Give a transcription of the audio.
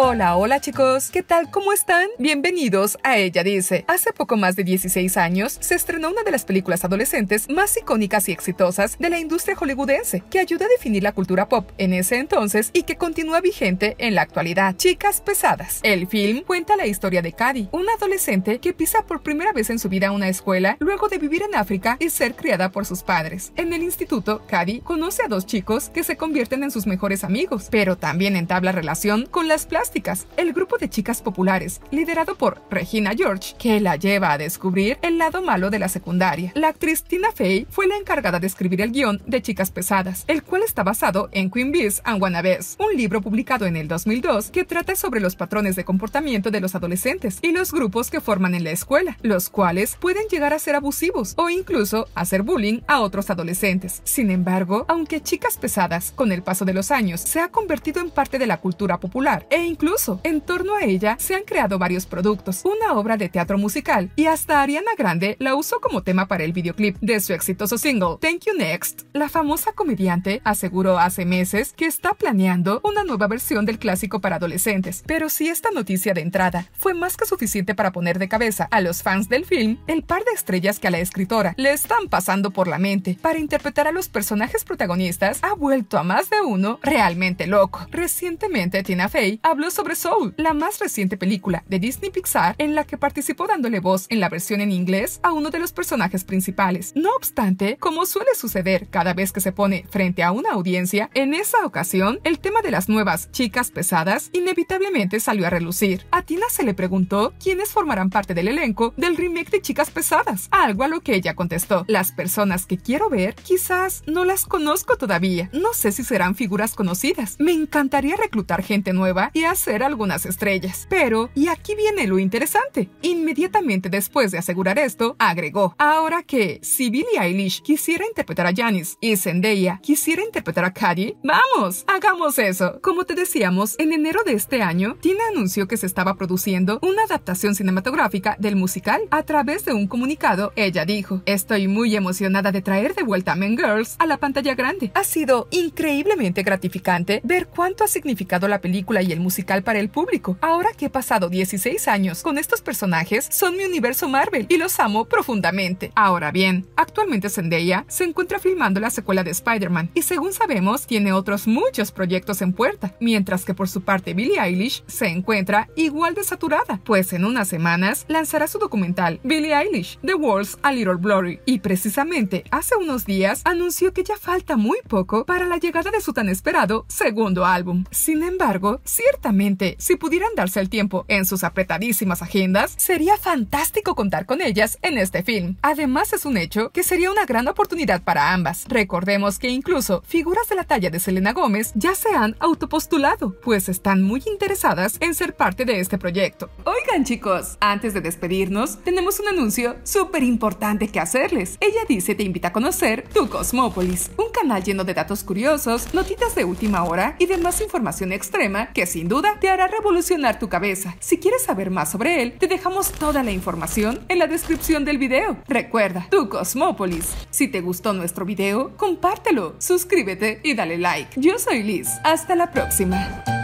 Hola, hola chicos, ¿qué tal? ¿Cómo están? Bienvenidos a Ella Dice. Hace poco más de 16 años se estrenó una de las películas adolescentes más icónicas y exitosas de la industria hollywoodense, que ayuda a definir la cultura pop en ese entonces y que continúa vigente en la actualidad, Chicas Pesadas. El film cuenta la historia de Cady, una adolescente que pisa por primera vez en su vida una escuela luego de vivir en África y ser criada por sus padres. En el instituto, Cady conoce a dos chicos que se convierten en sus mejores amigos, pero también entabla relación con las plazas el grupo de chicas populares, liderado por Regina George, que la lleva a descubrir el lado malo de la secundaria. La actriz Tina Fey fue la encargada de escribir el guión de Chicas Pesadas, el cual está basado en Queen Bees and Wannabes, un libro publicado en el 2002 que trata sobre los patrones de comportamiento de los adolescentes y los grupos que forman en la escuela, los cuales pueden llegar a ser abusivos o incluso hacer bullying a otros adolescentes. Sin embargo, aunque Chicas Pesadas, con el paso de los años, se ha convertido en parte de la cultura popular e Incluso, en torno a ella se han creado varios productos, una obra de teatro musical, y hasta Ariana Grande la usó como tema para el videoclip de su exitoso single, Thank You Next. La famosa comediante aseguró hace meses que está planeando una nueva versión del clásico para adolescentes, pero si esta noticia de entrada fue más que suficiente para poner de cabeza a los fans del film, el par de estrellas que a la escritora le están pasando por la mente para interpretar a los personajes protagonistas ha vuelto a más de uno realmente loco. Recientemente Tina Fey habló sobre Soul, la más reciente película de Disney Pixar en la que participó dándole voz en la versión en inglés a uno de los personajes principales. No obstante, como suele suceder cada vez que se pone frente a una audiencia, en esa ocasión el tema de las nuevas chicas pesadas inevitablemente salió a relucir. A Tina se le preguntó quiénes formarán parte del elenco del remake de Chicas Pesadas, algo a lo que ella contestó, las personas que quiero ver quizás no las conozco todavía, no sé si serán figuras conocidas, me encantaría reclutar gente nueva y hacer ser algunas estrellas. Pero, y aquí viene lo interesante, inmediatamente después de asegurar esto, agregó, ahora que si Billie Eilish quisiera interpretar a Janis y Zendaya quisiera interpretar a Cady, vamos, hagamos eso. Como te decíamos, en enero de este año, Tina anunció que se estaba produciendo una adaptación cinematográfica del musical. A través de un comunicado, ella dijo, estoy muy emocionada de traer de vuelta a Men Girls a la pantalla grande. Ha sido increíblemente gratificante ver cuánto ha significado la película y el musical para el público. Ahora que he pasado 16 años con estos personajes, son mi universo Marvel y los amo profundamente. Ahora bien, actualmente Zendaya se encuentra filmando la secuela de Spider-Man y según sabemos tiene otros muchos proyectos en puerta, mientras que por su parte Billie Eilish se encuentra igual de saturada, pues en unas semanas lanzará su documental Billie Eilish, The World's a Little Blurry, y precisamente hace unos días anunció que ya falta muy poco para la llegada de su tan esperado segundo álbum. Sin embargo, ciertamente si pudieran darse el tiempo en sus apretadísimas agendas, sería fantástico contar con ellas en este film. Además, es un hecho que sería una gran oportunidad para ambas. Recordemos que incluso figuras de la talla de Selena Gómez ya se han autopostulado, pues están muy interesadas en ser parte de este proyecto. Oigan chicos, antes de despedirnos, tenemos un anuncio súper importante que hacerles. Ella dice te invita a conocer Tu Cosmópolis, un canal lleno de datos curiosos, notitas de última hora y demás información extrema que sin duda te hará revolucionar tu cabeza. Si quieres saber más sobre él, te dejamos toda la información en la descripción del video. Recuerda, tu Cosmópolis. Si te gustó nuestro video, compártelo, suscríbete y dale like. Yo soy Liz. Hasta la próxima.